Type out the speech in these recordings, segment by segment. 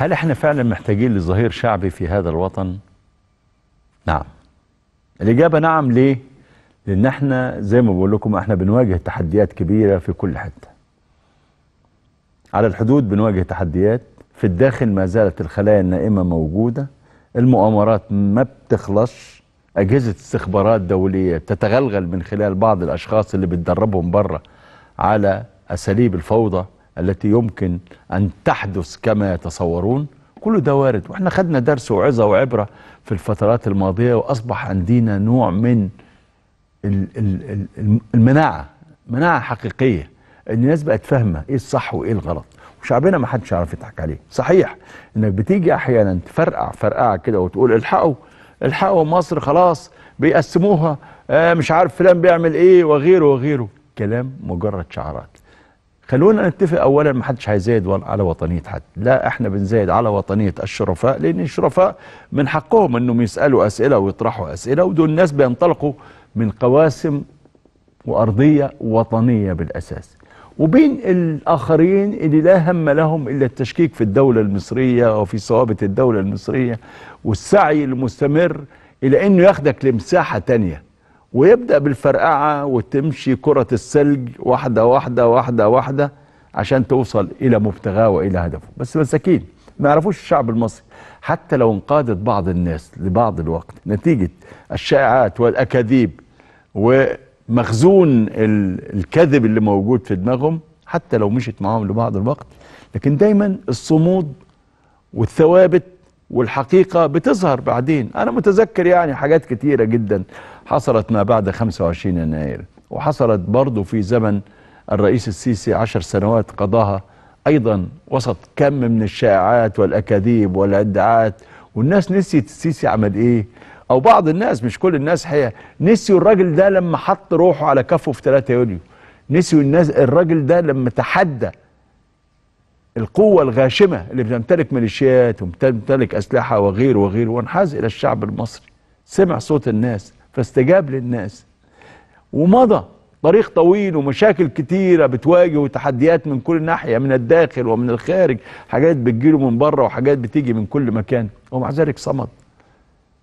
هل احنا فعلا محتاجين لظهير شعبي في هذا الوطن؟ نعم الإجابة نعم ليه؟ لأن احنا زي ما بقول لكم احنا بنواجه تحديات كبيرة في كل حتة على الحدود بنواجه تحديات في الداخل ما زالت الخلايا النائمة موجودة المؤامرات ما بتخلصش أجهزة استخبارات دولية تتغلغل من خلال بعض الأشخاص اللي بتدربهم بره على أساليب الفوضى التي يمكن أن تحدث كما يتصورون كل ده وارد واحنا خدنا درس وعظة وعبرة في الفترات الماضية وأصبح عندنا نوع من المناعة مناعة حقيقية إن الناس بقت فاهمة ايه الصح وايه الغلط وشعبنا ما حدش يعرف يضحك عليه صحيح انك بتيجي احيانا تفرقع فرقعه كده وتقول الحقوا الحقوا مصر خلاص بيقسموها آه، مش عارف فلان بيعمل ايه وغيره وغيره كلام مجرد شعارات خلونا نتفق اولا ما حدش هيزايد على وطنيه حد لا احنا بنزايد على وطنيه الشرفاء لان الشرفاء من حقهم انهم يسالوا اسئله ويطرحوا اسئله ودول الناس بينطلقوا من قواسم وارضيه وطنيه بالاساس وبين الاخرين اللي لا هم لهم الا التشكيك في الدوله المصريه وفي ثوابت الدوله المصريه والسعي المستمر الى انه ياخدك لمساحه تانيه ويبدأ بالفرقعة وتمشي كرة الثلج واحدة واحدة واحدة واحدة عشان توصل إلى مبتغاه وإلى هدفه بس مساكين ما يعرفوش الشعب المصري حتى لو انقادت بعض الناس لبعض الوقت نتيجة الشائعات والأكاذيب ومخزون الكذب اللي موجود في دماغهم حتى لو مشت معاهم لبعض الوقت لكن دايما الصمود والثوابت والحقيقة بتظهر بعدين أنا متذكر يعني حاجات كتيرة جدا حصلت ما بعد 25 يناير وحصلت برضو في زمن الرئيس السيسي عشر سنوات قضاها أيضا وسط كم من الشائعات والأكاذيب والادعاءات والناس نسيت السيسي عمل إيه أو بعض الناس مش كل الناس حقيقة نسيوا الراجل ده لما حط روحه على كفه في 3 يوليو نسيوا الناس الراجل ده لما تحدى القوة الغاشمة اللي بتمتلك ميليشيات وبتمتلك أسلحة وغير وغير وانحاز إلى الشعب المصري سمع صوت الناس فاستجاب للناس ومضى طريق طويل ومشاكل كتيرة بتواجه وتحديات من كل ناحية من الداخل ومن الخارج حاجات بتجيله من بره وحاجات بتيجي من كل مكان ومع ذلك صمد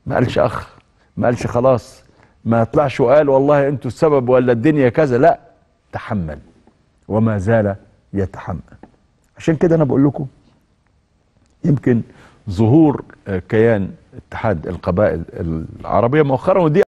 ما قالش أخ ما قالش خلاص ما طلعش وقال والله أنتوا السبب ولا الدنيا كذا لا تحمل وما زال يتحمل عشان كده انا بقول لكم يمكن ظهور آه، كيان اتحاد القبائل العربيه مؤخرا ودي